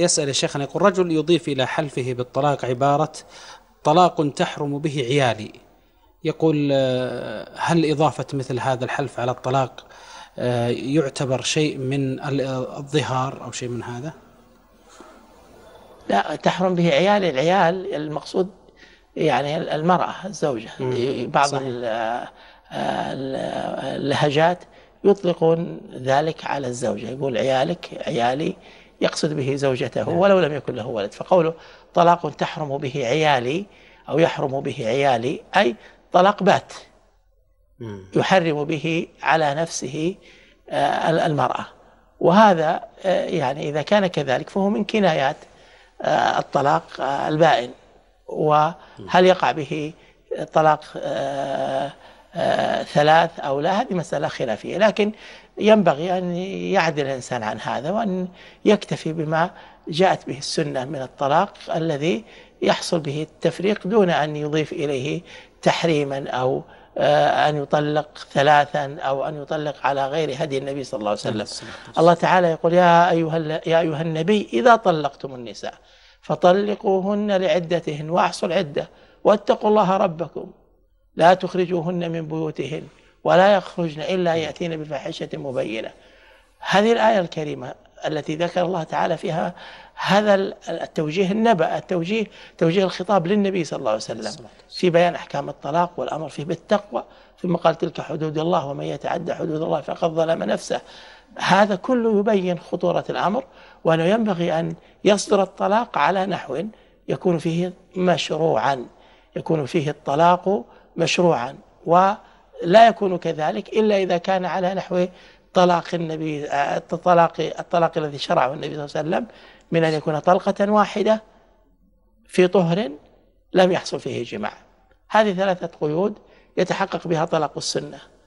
يسأل يا شيخنا يقول رجل يضيف إلى حلفه بالطلاق عبارة طلاق تحرم به عيالي يقول آه، هل إضافة مثل هذا الحلف على الطلاق آه، يعتبر شيء من الظهار أو شيء من هذا لا تحرم به عيالي العيال المقصود يعني المرأة الزوجة بعض آه، اللهجات يطلقون ذلك على الزوجة يقول عيالك عيالي يقصد به زوجته نعم. ولو لم يكن له ولد فقوله طلاق تحرم به عيالي أو يحرم به عيالي أي طلاق بات يحرم به على نفسه آه، المرأة وهذا آه، يعني إذا كان كذلك فهو من كنايات آه، الطلاق البائن وهل يقع به طلاق ثلاث أو لا هذه مسألة خلافية لكن ينبغي أن يعدل الإنسان عن هذا وأن يكتفي بما جاءت به السنة من الطلاق الذي يحصل به التفريق دون أن يضيف إليه تحريما أو آه، أن يطلق ثلاثا أو أن يطلق على غير هدي النبي صلى الله عليه وسلم نعم، الله تعالى يقول يا أيها, يا أيها النبي إذا طلقتم النساء فطلقوهن لعدتهن وأحصوا العدة واتقوا الله ربكم لا تخرجوهن من بيوتهن ولا يخرجن إلا يأتين بفاحشة مبينة هذه الآية الكريمة التي ذكر الله تعالى فيها هذا التوجيه النبأ التوجيه توجيه الخطاب للنبي صلى الله عليه وسلم في بيان أحكام الطلاق والأمر فيه بالتقوى ثم قال تلك حدود الله ومن يتعدى حدود الله فقد ظلم نفسه هذا كله يبين خطورة الأمر وأنه ينبغي أن يصدر الطلاق على نحو يكون فيه مشروعا يكون فيه الطلاق مشروعا ولا يكون كذلك إلا إذا كان على نحو طلاق النبي الطلاق الطلاق الذي شرعه النبي صلى الله عليه وسلم من أن يكون طلقة واحدة في طهر لم يحصل فيه جماع هذه ثلاثة قيود يتحقق بها طلاق السنة